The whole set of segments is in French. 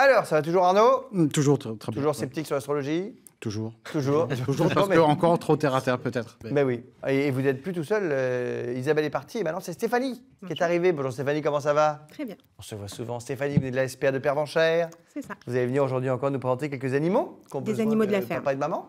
Alors, ça va toujours Arnaud mm, Toujours très, bien. Toujours sceptique sur l'astrologie Toujours. Toujours. Toujours parce que encore trop terre à terre peut-être. Mais... Ben oui. Et vous n'êtes plus tout seul. Euh, Isabelle est partie. Et maintenant c'est Stéphanie qui est arrivée. Bonjour Stéphanie, comment ça va Très bien. On se voit souvent. Stéphanie, vous venez de la SPA de Pervenchère. C'est ça. Vous allez venir aujourd'hui encore nous présenter quelques animaux. Des animaux de la ferme. Papa et de maman.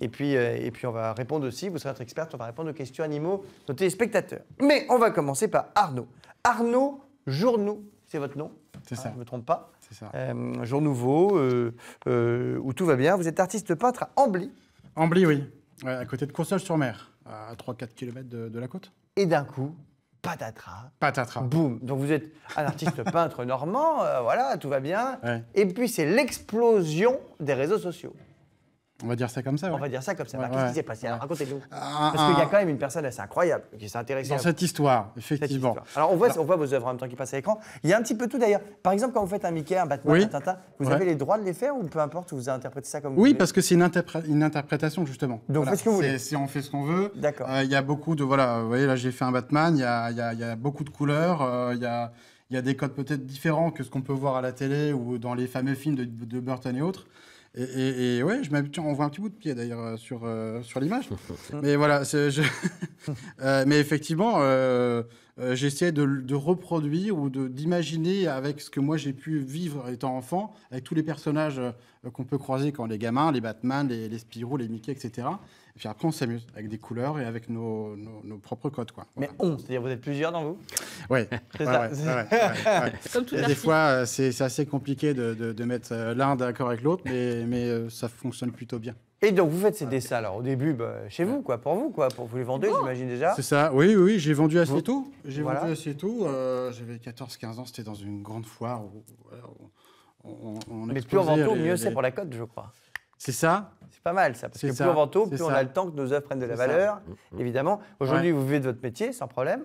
Et puis, euh, et puis on va répondre aussi. Vous serez notre experte. On va répondre aux questions animaux de nos téléspectateurs. Mais on va commencer par Arnaud. Arnaud, jour-nous c'est votre nom. C'est ah, ça. je ne me trompe pas. C'est ça. Euh, jour nouveau, euh, euh, où tout va bien. Vous êtes artiste peintre à Ambly. Ambly, oui. à côté de Courseulles-sur-Mer, à 3-4 km de, la côte. Et d'un coup, patatras. Patatras. Boum. Donc vous êtes un artiste peintre normand, voilà, tout va bien. Et puis c'est l'explosion des réseaux sociaux. On va dire ça comme ça. On va dire ça comme ça. Qu'est-ce qui s'est passé racontez-nous. Ah, parce qu'il y a ah, ah. quand même une personne assez incroyable qui est intéressante. Dans cette histoire, effectivement. Alors on voit, on voit vos œuvres en même temps qui passent à l'écran. Il y a un petit peu tout d'ailleurs. Par exemple, quand vous faites un Mickey, un Batman, un Tintin, vous avez les droits de les faire ou peu importe, vous interprétez ça comme vous oui, voulez Oui, parce que c'est une, une, interprétation justement. Donc ce que vous voulez. Si on fait ce qu'on veut. D'accord. Euh, il y a beaucoup de. Voilà, vous voyez là, j'ai fait un Batman, il y a, y a, beaucoup de couleurs, euh, il y a. Il y a des codes peut-être différents que ce qu'on peut voir à la télé ou dans les fameux films de, de Burton et autres. Et, ouais, je m'habitue, on voit un petit bout de pied d'ailleurs euh, sur, euh, sur l'image. mais voilà, je... Euh, mais effectivement, euh, j'essaie de, reproduire ou d'imaginer avec ce que moi j'ai pu vivre étant enfant, avec tous les personnages euh, qu'on peut croiser quand on est gamin, les Batman, les, Spirou, les Mickey, etc. Et puis après, on s'amuse avec des couleurs et avec nos, nos, propres codes. Quoi. Mais on, c'est-à-dire vous êtes plusieurs dans vous Oui, c'est ouais, ça. des fois, euh, c'est assez compliqué de, de, mettre l'un d'accord avec l'autre, mais, mais ça fonctionne plutôt bien. Et donc, vous faites ces dessins, alors, au début, bah, chez vous, quoi, pour vous, quoi, pour vous les vendez, oh. j'imagine déjà. C'est ça, oui, oui, j'ai vendu assez tôt. J'ai voilà. voté assez tôt. Euh, j'avais 14-15 ans. C'était dans une grande foire où, on, on Mais plus on vend mieux c'est pour la cote, je crois. C'est ça C'est pas mal ça, parce que plus on vend plus on a le temps que nos œuvres prennent de la valeur, mmh, mmh. évidemment. Aujourd'hui, vous vivez de votre métier sans problème.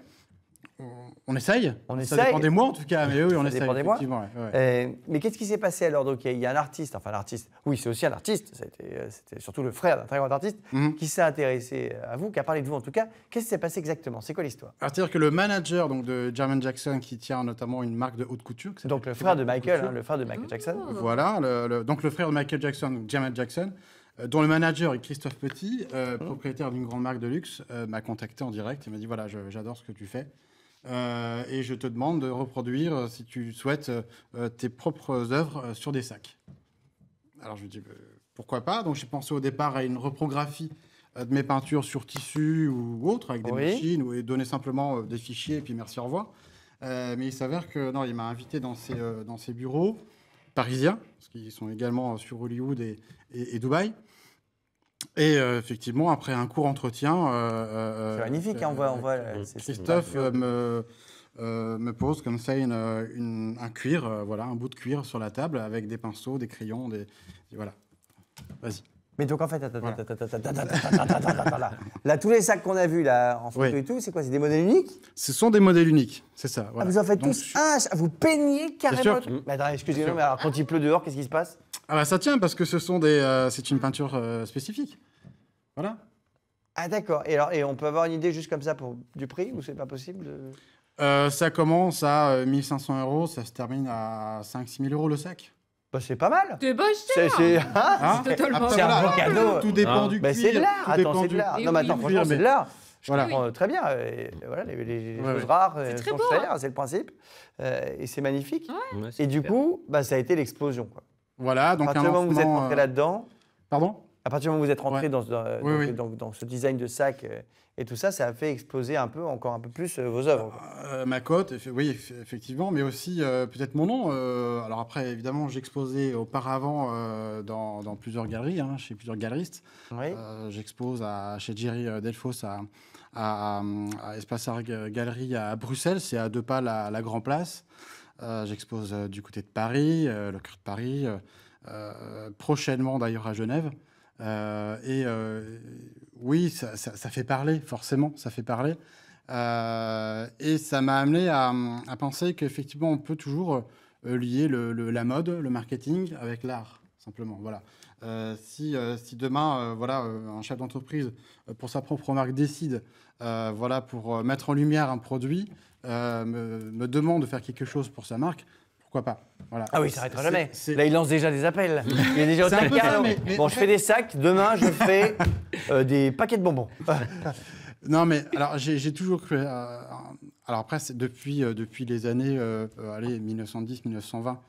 On essaye On essaye. Ça dépend des mois en tout cas, mais on essaye. Euh, mais qu'est-ce qui s'est passé alors Donc il y, a un artiste, enfin l'artiste, oui c'est aussi un artiste, euh, c'était surtout le frère d'un très grand artiste, mhm. qui s'est intéressé à vous, qui a parlé de vous en tout cas. Qu'est-ce qui s'est passé exactement C'est quoi l'histoire C'est-à-dire que le manager donc, de Jermaine Jackson, qui tient notamment une marque de haute couture. Donc le frère de Michael, hein, le frère de Michael Jackson. Oh. Voilà, donc le frère de Michael Jackson, Jermaine Jackson euh, dont le manager est Christophe Petit, mhm. propriétaire d'une grande marque de luxe, m'a contacté en direct et m'a dit voilà, j'adore ce que tu fais. Euh, et je te demande de reproduire, euh, si tu souhaites, euh, tes propres œuvres sur des sacs. Alors je me dis, bah, pourquoi pas Donc j'ai pensé au départ à une reprographie de mes peintures sur tissu ou autre, avec des machines, ou donner simplement des fichiers, et puis merci, au revoir. mais il s'avère que non, il m'a invité dans ses, dans ses bureaux parisiens, parce qu'ils sont également sur Hollywood et, Dubaï. Et effectivement, après un court entretien, magnifique. Hein, on voit, on voit, mmh. Christophe euh, me, euh, me pose comme ça une, un cuir, euh, voilà, un bout de cuir sur la table avec des pinceaux, des crayons, des, voilà. Vas-y. Mais donc en fait, là, tous les sacs qu'on a vus là en photo et tout, c'est quoi C'est des modèles uniques Ce sont des modèles uniques, c'est ça. Voilà. Ah, vous en faites tous je... un, vous peignez carrément. Mmh. Mais attends, excusez-moi, mais alors quand il pleut dehors, qu'est-ce qui se passe ah, bah, ça tient parce que ce sont des, euh, c'est une peinture spécifique. Voilà. Ah d'accord. Et, alors, et on peut avoir une idée juste comme ça pour du prix ou c'est pas possible euh, Ça commence à 1500 euh, euros, ça se termine à 5-6 000 euros le sac. Bah, c'est pas mal. C'est pas cher. Ah, ah, c'est totalement C'est un beau cadeau. Tout dépend du bah, C'est de l'art. Attends, c'est de l'art. Non, mais attends, franchement, c'est de l'art. voilà. très bien. voilà, les, choses rares euh, sont hein. chères, c'est le principe. et c'est magnifique. et du coup, bah, ça a été l'explosion. Voilà, donc un moment où vous êtes rentré là-dedans. Pardon à partir du moment où vous êtes rentré dans, dans, ce design de sac euh, et tout ça, ça a fait exploser un peu, encore un peu plus euh, vos œuvres. Euh, ma cote, oui, effectivement, mais aussi peut-être mon nom. alors après, évidemment, j'exposais auparavant dans, plusieurs galeries, hein, chez plusieurs galeristes. J'expose chez Jerry Delfos à, à, Espace Galerie à Bruxelles, c'est à deux pas la, la Grand Place. J'expose du côté de Paris, le cœur de Paris, prochainement d'ailleurs à Genève. Euh, et euh, oui, ça, fait parler, forcément, ça fait parler. Euh, et ça m'a amené à, penser qu'effectivement, on peut toujours lier la mode, le marketing avec l'art, simplement. Voilà. si, demain, voilà, un chef d'entreprise, pour sa propre marque, décide, voilà, pour mettre en lumière un produit, me, demande de faire quelque chose pour sa marque, pas. Voilà. Ah oui, ça s'arrêtera jamais. Là, il lance déjà des appels. Il est déjà au Bon, je fais des sacs. Demain, je fais euh, des paquets de bonbons. non, mais alors, j'ai toujours cru. Euh, alors après, depuis, euh, depuis les années allez, 1910, 1920,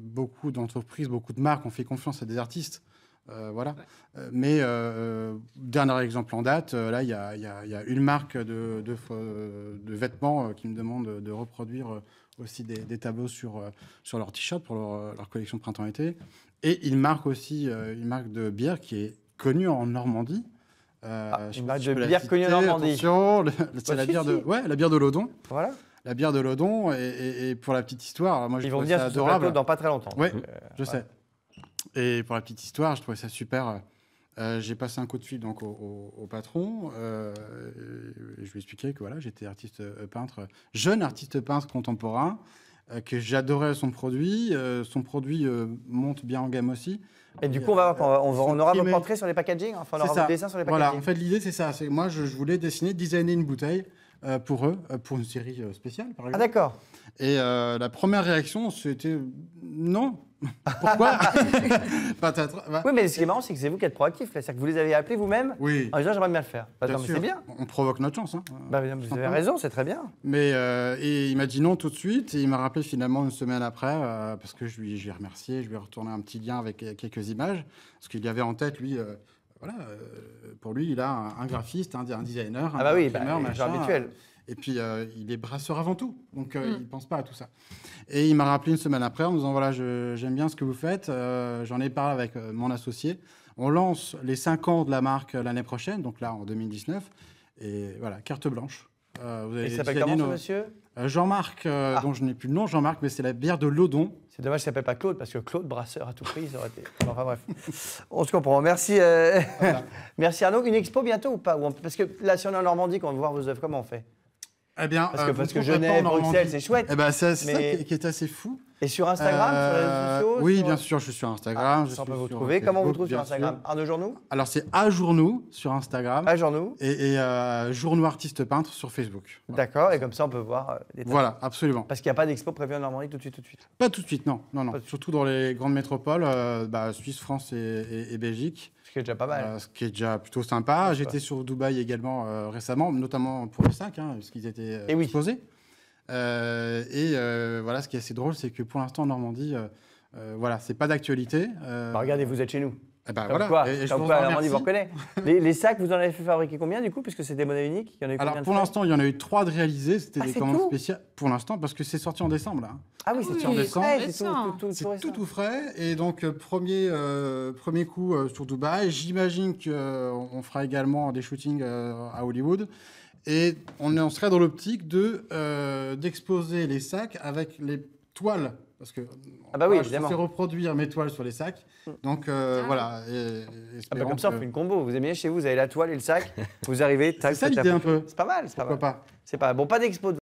beaucoup d'entreprises, beaucoup de marques ont fait confiance à des artistes. voilà. mais dernier exemple en date, là, il y, a une marque de, de, de vêtements qui me demande de reproduire aussi des, tableaux sur, euh, sur leur t-shirt pour leur, euh, leur collection printemps-été. Et ils marquent aussi euh, une marque de bière qui est connue en Normandie. Ah, une marque de bière connue en Normandie. c'est oh, la bière de, ouais, la bière de Lodon. Voilà la bière de Lodon. Et, pour la petite histoire, moi, je Ils vont venir ça adorable. dans pas très longtemps. Oui, je sais. Et pour la petite histoire, je trouvais ça super euh, j'ai passé un coup de fil donc au, patron. Euh, je lui expliquais que voilà, j'étais artiste euh, peintre, jeune artiste peintre contemporain, que j'adorais son produit. son produit monte bien en gamme aussi. Et du coup, on, aura vos portraits sur les packaging, hein, on aura dessins sur les packaging. Voilà, en fait, l'idée, c'est ça. moi, je, je voulais dessiner, designer une bouteille euh, pour eux, euh, pour une série euh, spéciale, par exemple. Ah, d'accord. Et la première réaction, c'était non. Pourquoi Oui, mais ce qui est marrant, c'est que c'est vous qui êtes proactif. C'est-à-dire que vous les avez appelés vous-même oui. en disant j'aimerais bien le faire. Bah, c'est bien. On provoque notre chance. Hein. Bah, vous avez raison, c'est très bien. Mais et il m'a dit non tout de suite. Et il m'a rappelé finalement une semaine après, parce que je lui ai remercié, je lui ai retourné un petit lien avec quelques images. Parce qu'il y avait en tête, lui voilà, euh, pour lui, il a un, graphiste, un, un, designer, un ah bah oui, bah, habituel. Euh, et puis, euh, il est brasseur avant tout. Donc, hmm. il ne pense pas à tout ça. Et il m'a rappelé une semaine après en me disant Voilà, j'aime bien ce que vous faites. J'en ai parlé avec mon associé. On lance les cinq ans de la marque l'année prochaine, donc là, en 2019. Et voilà, carte blanche. Euh, Et il s'appelle comment ce monsieur euh, Jean-Marc, euh, ah. dont je n'ai plus le nom, Jean-Marc, mais c'est la bière de Lodon. C'est dommage qu'il ne s'appelle pas Claude, parce que Claude Brasseur, à tout prix, il aurait été. Enfin bref, on se comprend. Merci, Merci Arnaud. Une expo bientôt ou pas Parce que là, si on est en Normandie, qu'on on voir vos œuvres, comment on fait eh parce que, euh, parce que Genève, Bruxelles, c'est chouette. Eh ben, c'est mais... ça qui, est assez fou. Et sur Instagram, euh, Oui, bien sûr, je suis sur Instagram. Ah, vous trouver. Comment vous trouvez sur Instagram jour nous Alors, c'est à nous sur Instagram. À journaux. Et, et euh, peintres Artiste Peintre sur Facebook. D'accord, et comme ça, on peut voir euh, Voilà, absolument. Parce qu'il n'y a pas d'expo prévue en Normandie tout de suite, tout de suite Pas tout de suite, non. non, non. Surtout dans les grandes métropoles, bah, Suisse, France et, et Belgique déjà pas mal. Euh, ce qui est déjà plutôt sympa. J'étais sur Dubaï également euh, récemment, notamment pour le 5, hein, puisqu'ils étaient euh, eh euh et exposés. et voilà, ce qui est assez drôle, c'est que pour l'instant, en Normandie, voilà, c'est pas d'actualité. Bah, regardez, vous êtes chez nous voilà. les, sacs, vous en avez fait fabriquer combien du coup Puisque c'est des monnaies uniques. Alors pour l'instant, il y en a eu trois de réalisés. C'était ah, des commandes spéciales. Pour l'instant, parce que c'est sorti en décembre. Là. Ah oui, c'est sorti en décembre. C'est tout, tout, frais. Et donc, euh, premier, euh, premier coup euh, sur Dubaï. J'imagine qu'on fera également des shootings à Hollywood. Et on, on serait dans l'optique de, d'exposer les sacs avec les toiles parce que ah bah oui, évidemment. je reproduire mes toiles sur les sacs. Mm. Donc euh, ah. voilà. Ah bah comme ça, on fait une combo. Vous aimez chez vous, vous avez la toile et le sac. vous arrivez, tac, c'est ça un peu. C'est pas mal, c'est pas Pourquoi pas C'est pas bon, pas d'expo.